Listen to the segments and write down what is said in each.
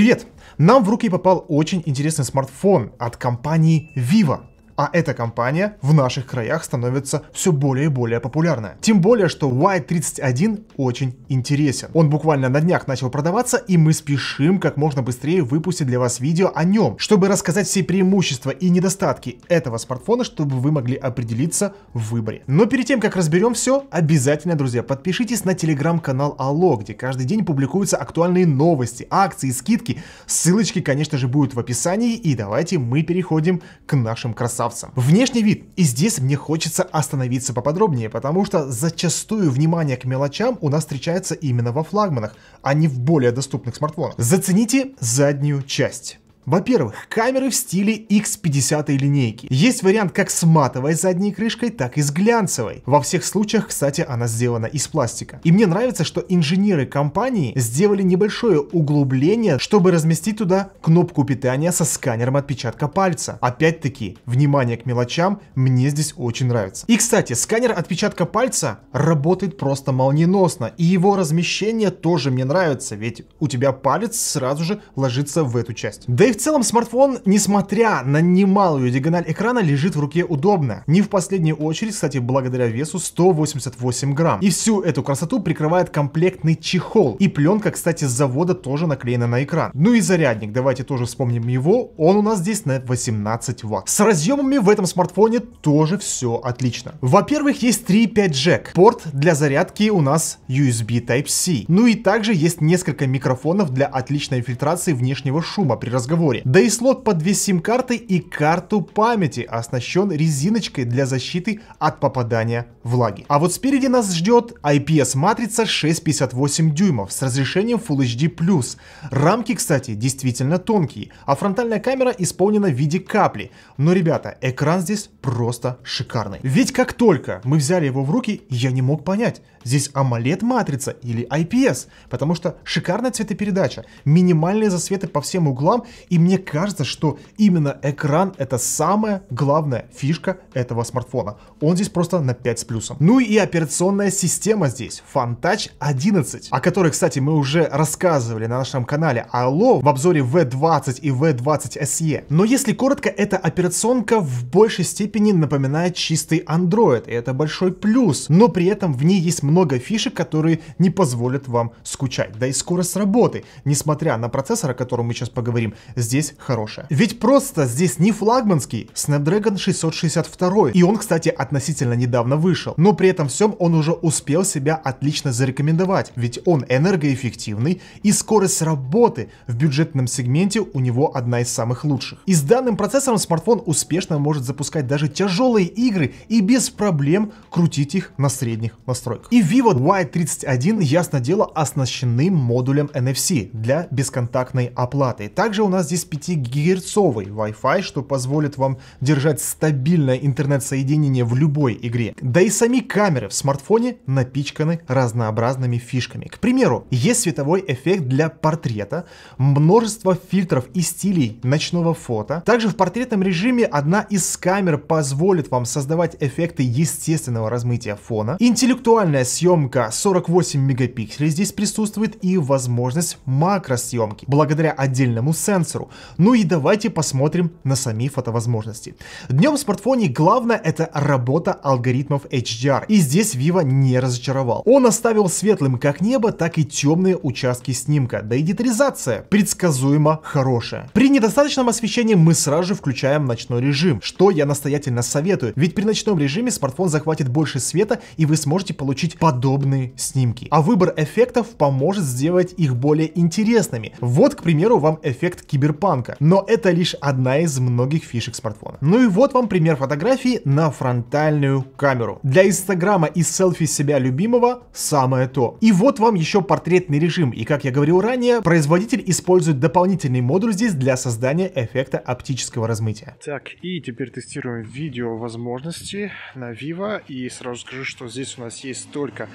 Привет! Нам в руки попал очень интересный смартфон от компании Vivo а эта компания в наших краях становится все более и более популярная. Тем более, что Y31 очень интересен. Он буквально на днях начал продаваться, и мы спешим как можно быстрее выпустить для вас видео о нем, чтобы рассказать все преимущества и недостатки этого смартфона, чтобы вы могли определиться в выборе. Но перед тем, как разберем все, обязательно, друзья, подпишитесь на телеграм-канал Алло, где каждый день публикуются актуальные новости, акции, скидки. Ссылочки, конечно же, будут в описании, и давайте мы переходим к нашим красавцам красавцем. Внешний вид. И здесь мне хочется остановиться поподробнее, потому что зачастую внимание к мелочам у нас встречается именно во флагманах, а не в более доступных смартфонах. Зацените заднюю часть. Во-первых, камеры в стиле X50 линейки. Есть вариант как с матовой задней крышкой, так и с глянцевой. Во всех случаях, кстати, она сделана из пластика. И мне нравится, что инженеры компании сделали небольшое углубление, чтобы разместить туда кнопку питания со сканером отпечатка пальца. Опять-таки, внимание к мелочам мне здесь очень нравится. И, кстати, сканер отпечатка пальца работает просто молниеносно, и его размещение тоже мне нравится, ведь у тебя палец сразу же ложится в эту часть. Да и в целом смартфон, несмотря на немалую диагональ экрана, лежит в руке удобно. Не в последнюю очередь, кстати, благодаря весу 188 грамм. И всю эту красоту прикрывает комплектный чехол. И пленка, кстати, с завода тоже наклеена на экран. Ну и зарядник, давайте тоже вспомним его. Он у нас здесь на 18 ватт. С разъемами в этом смартфоне тоже все отлично. Во-первых, есть 3.5 джек. Порт для зарядки у нас USB Type-C. Ну и также есть несколько микрофонов для отличной фильтрации внешнего шума при разговоре разговоре. Да и слот под две сим-карты и карту памяти оснащен резиночкой для защиты от попадания влаги. А вот спереди нас ждет IPS-матрица 658 дюймов с разрешением Full HD+. Рамки, кстати, действительно тонкие, а фронтальная камера исполнена в виде капли. Но, ребята, экран здесь просто шикарный. Ведь как только мы взяли его в руки, я не мог понять, здесь AMOLED-матрица или IPS, потому что шикарная цветопередача, минимальные засветы по всем углам и мне кажется, что именно экран это самая главная фишка этого смартфона. Он здесь просто на 5 с плюсом. Ну и операционная система здесь, FunTouch 11, о которой, кстати, мы уже рассказывали на нашем канале Алло в обзоре V20 и V20 SE. Но если коротко, эта операционка в большей степени напоминает чистый Android, и это большой плюс. Но при этом в ней есть много фишек, которые не позволят вам скучать. Да и скорость работы, несмотря на процессор, о котором мы сейчас поговорим, здесь хорошая. Ведь просто здесь не флагманский Snapdragon 662, и он, кстати, относительно недавно вышел, но при этом всем он уже успел себя отлично зарекомендовать, ведь он энергоэффективный и скорость работы в бюджетном сегменте у него одна из самых лучших. И с данным процессором смартфон успешно может запускать даже тяжелые игры и без проблем крутить их на средних настройках. И Vivo Y31 ясно дело оснащены модулем NFC для бесконтактной оплаты. Также у нас здесь 5-гигагерцовый Wi-Fi, что позволит вам держать стабильное интернет-соединение в любой игре. Да и сами камеры в смартфоне напичканы разнообразными фишками. К примеру, есть световой эффект для портрета, множество фильтров и стилей ночного фото. Также в портретном режиме одна из камер позволит вам создавать эффекты естественного размытия фона. Интеллектуальная съемка 48 мегапикселей здесь присутствует и возможность макросъемки благодаря отдельному сенсору процессору. Ну и давайте посмотрим на сами фотовозможности. Днем в смартфоне главное это работа алгоритмов HDR. И здесь Vivo не разочаровал. Он оставил светлым как небо, так и темные участки снимка. Да и детализация предсказуемо хорошая. При недостаточном освещении мы сразу же включаем ночной режим, что я настоятельно советую, ведь при ночном режиме смартфон захватит больше света и вы сможете получить подобные снимки. А выбор эффектов поможет сделать их более интересными. Вот, к примеру, вам эффект кибер киберпанка. Но это лишь одна из многих фишек смартфона. Ну и вот вам пример фотографии на фронтальную камеру. Для инстаграма и селфи себя любимого самое то. И вот вам еще портретный режим. И как я говорил ранее, производитель использует дополнительный модуль здесь для создания эффекта оптического размытия. Так, и теперь тестируем видео возможности на Vivo. И сразу скажу, что здесь у нас есть только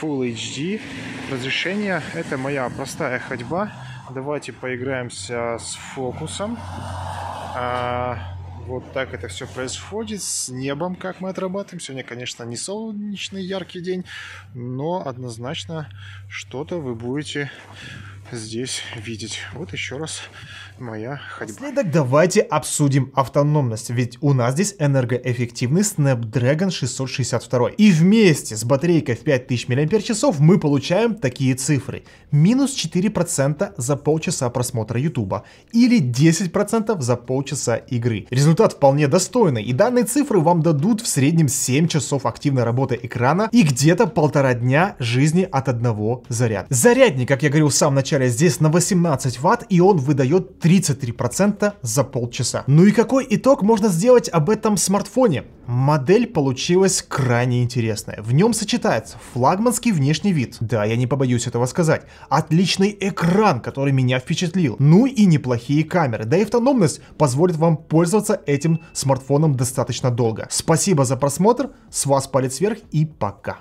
Full HD разрешение. Это моя простая ходьба Давайте поиграемся с фокусом. А, вот так это все происходит. С небом, как мы отрабатываем. Сегодня, конечно, не солнечный яркий день, но однозначно что-то вы будете здесь видеть. Вот еще раз моя ходьба. Следок давайте обсудим автономность, ведь у нас здесь энергоэффективный Snapdragon 662. И вместе с батарейкой в 5000 мАч мы получаем такие цифры. Минус 4% за полчаса просмотра YouTube или 10% за полчаса игры. Результат вполне достойный, и данные цифры вам дадут в среднем 7 часов активной работы экрана и где-то полтора дня жизни от одного заряда. Зарядник, как я говорил в самом начале аккумулятора здесь на 18 ватт и он выдает 33% за полчаса. Ну и какой итог можно сделать об этом смартфоне? Модель получилась крайне интересная. В нем сочетается флагманский внешний вид, да, я не побоюсь этого сказать, отличный экран, который меня впечатлил, ну и неплохие камеры, да и автономность позволит вам пользоваться этим смартфоном достаточно долго. Спасибо за просмотр, с вас палец вверх и пока.